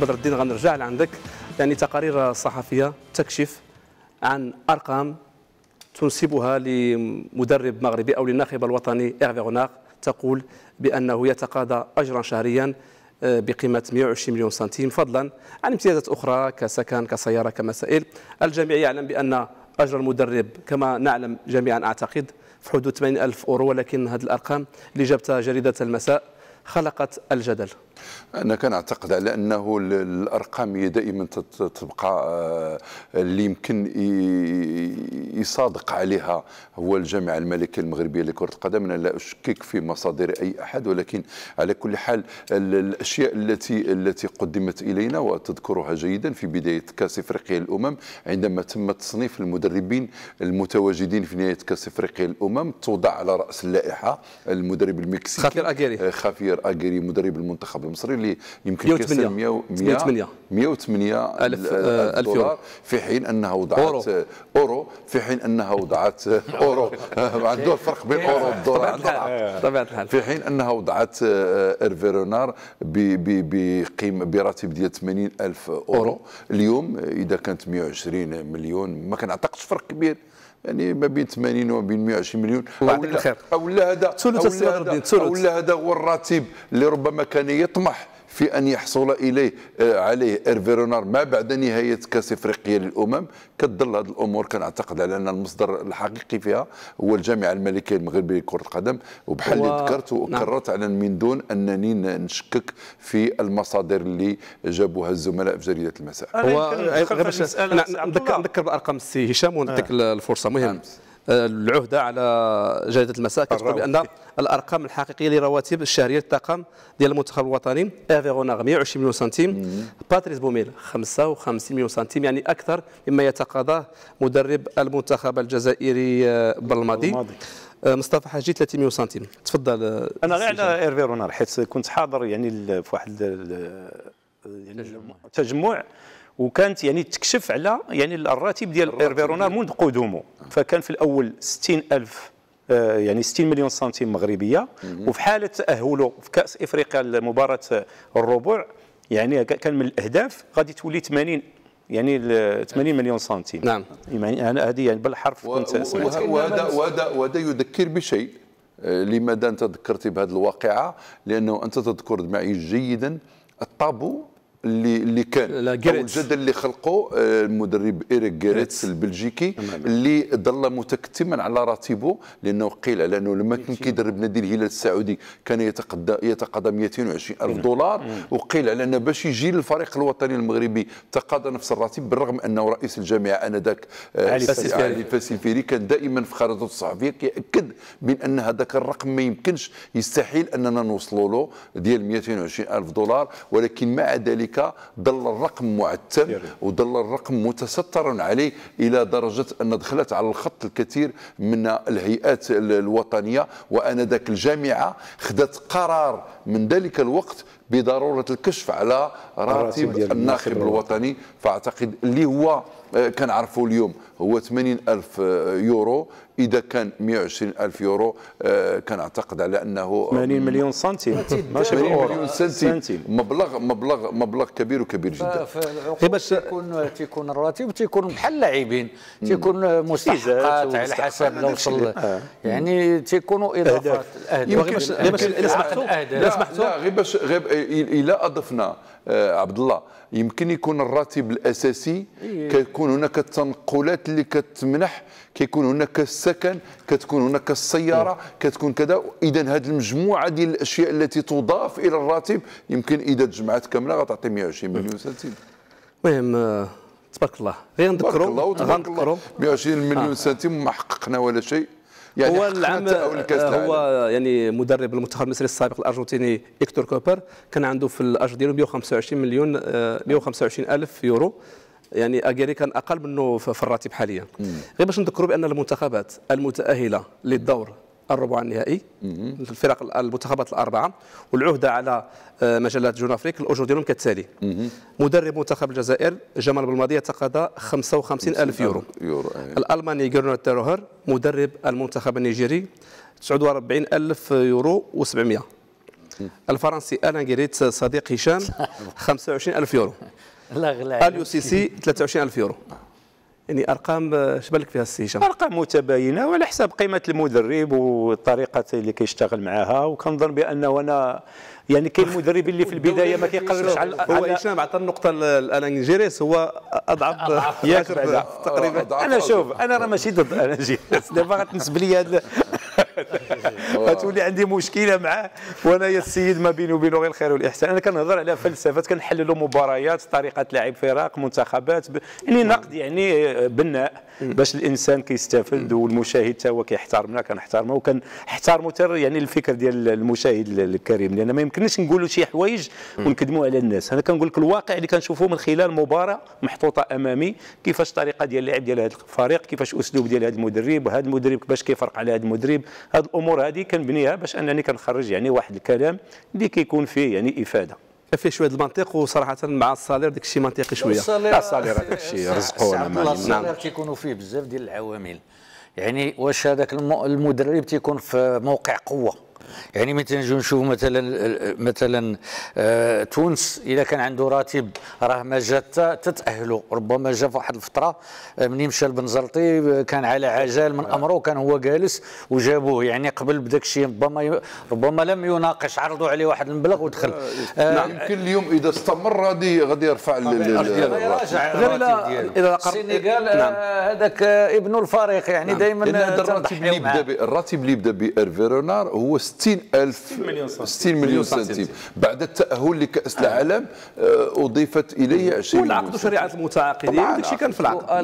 بدر الدين غنرجع لعندك يعني تقارير صحفيه تكشف عن ارقام تنسبها لمدرب مغربي او للناخب الوطني ايرفي غوناغ تقول بانه يتقاضى اجرا شهريا آه، بقيمه 120 مليون سنتيم فضلا عن امتيازات اخرى كسكن كسياره كمسائل الجميع يعلم بان اجر المدرب كما نعلم جميعا اعتقد في حدود 80 الف اورو ولكن هذه الارقام اللي جابتها جريده المساء خلقت الجدل انا كنعتقد على انه الارقام هي دائما تبقى آه، اللي يمكن يصادق عليها هو الجامعه الملكيه المغربيه لكره القدم انا لا اشكك في مصادر اي احد ولكن على كل حال الاشياء التي التي قدمت الينا وتذكرها جيدا في بدايه كاس افريقيا الامم عندما تم تصنيف المدربين المتواجدين في نهايه كاس افريقيا الامم توضع على راس اللائحه المدرب المكسيكي خافير اجيري آه، خافير اجيري مدرب المنتخب النقد المصري اللي يمكن 100 108 108 ألف آه، ألف دولار في حين أنها وضعت أورو, أورو في حين أنها وضعت أورو عنده الفرق بين أورو والدولار طبعا الحال في حين أنها وضعت ارفيرونار آه، رونار بقيمة براتب ديال 80 ألف أورو اليوم إذا كانت 120 مليون ما كنعتقدش فرق كبير يعني ما بين 80 وما بين 120 مليون الله الخير او لا هذا او لا هذا هو الراتب اللي ربما كان يطمح في أن يحصل إليه آه، عليه إيرفي رونار ما بعد نهاية كأس إفريقيا للأمم كتظل هذه الأمور كنعتقد على أن المصدر الحقيقي فيها هو الجامعة الملكية المغربية لكرة القدم وبحال اللي و... ذكرت نعم. وكررت نعم. على من دون أنني نشكك في المصادر اللي جابوها الزملاء في جريدة المساء هو غير باش نذكر بارقام السي هشام ونعطيك آه. الفرصة مهم آه. العهده على جريده المساء كتقول بان الارقام الحقيقيه لرواتب الشهريه للطاقم ديال المنتخب الوطني افيغوناغ 120 مليون سنتيم باتريس بوميل 55 مليون سنتيم يعني اكثر مما يتقاضاه مدرب المنتخب الجزائري آه، بالماضي آه، مصطفى حاجي 300 سنتيم تفضل آه، انا غير على ايرفي رونار حيت كنت حاضر يعني في واحد يعني تجمع وكانت يعني تكشف على يعني الراتب ديال ايرفيرونار منذ قدومه آه. فكان في الاول 60 الف آه، يعني 60 مليون سنتيم مغربيه وفي حاله تاهله في كاس افريقيا لمباراه الربع يعني كان من الاهداف غادي تولي 80 يعني 80 مليون سنتيم نعم يعني انا هذه يعني بالحرف كنت سمعت وهذا وهذا وهذا يذكر بشيء آه، لماذا انت ذكرتي بهذه الواقعه لانه انت تذكر معي جيدا الطابو اللي اللي كان الجدل اللي خلقه آه، المدرب إيريك جيريتس البلجيكي نعم، نعم. اللي ظل متكتما على راتبه لانه قيل على انه لما كان كيدرب نادي الهلال السعودي كان يتقدى يتقاضى 220 الف نعم. دولار وقيل على انه باش يجي للفريق الوطني المغربي تقاضى نفس الراتب بالرغم انه رئيس الجامعه انذاك آه، علي فاسيفيري كان دائما في خريطته الصحفيه كياكد من ان هذاك الرقم ما يمكنش يستحيل اننا نوصلوا له ديال 220 الف دولار ولكن مع ذلك ذلك ظل الرقم معتم وظل الرقم متستر عليه إلى درجة أن دخلت على الخط الكثير من الهيئات الوطنية وأنذاك الجامعة خدت قرار من ذلك الوقت بضروره الكشف على راتب الناخب الوطني فاعتقد اللي هو آه، عرفه اليوم هو 80 ألف آه، يورو إذا كان 120 ألف يورو آه، كنعتقد على أنه 80 مليون سنتيم 80 مليون سنتيم مبلغ مبلغ مبلغ كبير وكبير جدا إيه، باش تيكون تيكون الراتب تيكون بحال لاعبين تيكون مستحقات على حسب لو وصل يعني تيكونوا اضافات يمكن يمكن الا سمحتوا لا غير باش غير الى اضفنا آه، عبد الله يمكن يكون الراتب الاساسي إيه. كيكون هناك التنقلات اللي كتمنح كيكون هناك السكن كتكون هناك السياره إيه. كتكون كذا اذا هذه المجموعه ديال الاشياء التي تضاف الى الراتب يمكن اذا تجمعت كامله غتعطي 120 مليون سنتيم المهم آه، تبارك الله غير نذكروا غنذكروا 120 مليون سنتيم ما حققنا ولا شيء يعني هو العام آه، هو يعني مدرب المنتخب المصري السابق الارجنتيني إكتور كوبر كان عنده في الاجر ديالو 125 مليون 125 آه، الف يورو يعني اجيري كان اقل منه في الراتب حاليا غير باش نذكروا بان المنتخبات المتاهله للدور الربع النهائي الفرق المنتخبات الاربعه والعهده على آه، مجلات جون افريك الاجور ديالهم كالتالي مدرب منتخب الجزائر جمال بالماضي تقاضى 55 الف يورو, يورو. يعني. الالماني جرنر تيروهر مدرب المنتخب النيجيري 49 الف يورو و700 الفرنسي الان جريت صديق هشام 25 الف يورو اليو سي سي 23 الف يورو يعني ارقام شبالك فيها السي هشام؟ ارقام متباينه وعلى حساب قيمه المدرب والطريقه اللي كيشتغل معاها وكنظن بانه انا يعني كاين مدرب اللي في البدايه ما كيقررش على هو هشام عطى النقطه الانجيريس هو اضعف ياك تقريبا انا شوف انا راه ماشي ضد الانجيريس دابا غتنسب لي هذا غتولي عندي مشكله معاه وانا يا السيد ما بيني وبينه غير الخير والاحسان انا كنهضر على فلسفات كنحللوا مباريات طريقه لعب فرق منتخبات ب... يعني نقد يعني آه، بناء باش الانسان كيستافد والمشاهد حتى هو كيحترمنا كنحترمه وكنحترمو حتى يعني الفكر ديال المشاهد الكريم لان ما يمكنش نقولوا شي حوايج ونكذبوا على الناس انا كنقول لك الواقع اللي كنشوفوه من خلال مباراه محطوطه امامي كيفاش الطريقه ديال اللعب ديال هذا الفريق كيفاش اسلوب ديال هذا المدرب هذا المدرب باش كيفرق على هذا المدرب هذه الامور هذه كنبنيها باش انني كنخرج يعني واحد الكلام اللي كيكون فيه يعني افاده في شويه المنطق وصراحه مع الصالير داك الشيء منطقي شويه الصالير الصالير هذاك الشيء رزقونا الصالير كيكونوا فيه بزاف ديال العوامل يعني واش هذاك المدرب تيكون في موقع قوه يعني مثلا نجي نشوف مثلا مثلا آه تونس اذا كان عنده راتب راه ما جا تتاهلوا ربما جا في واحد الفتره آه، مني مشى لبنزرتي آه، كان على عجال من امره كان هو جالس وجابوه يعني قبل بداك الشيء ربما ربما لم يناقش عرضوا عليه واحد المبلغ ودخل آه،, آه نعم يمكن اليوم اذا استمر غادي غادي يرفع غير الى السنغال نعم. هذاك ابن الفريق يعني نعم. دائما الراتب اللي يبدا الراتب اللي يبدا بارفيرونار رونار هو 60 ألف 60 مليون سنتيم بعد التأهل لكأس العالم آه، أضيفت إليه 20 مليون والعقد شريعة المتعاقدين داكشي كان في العقد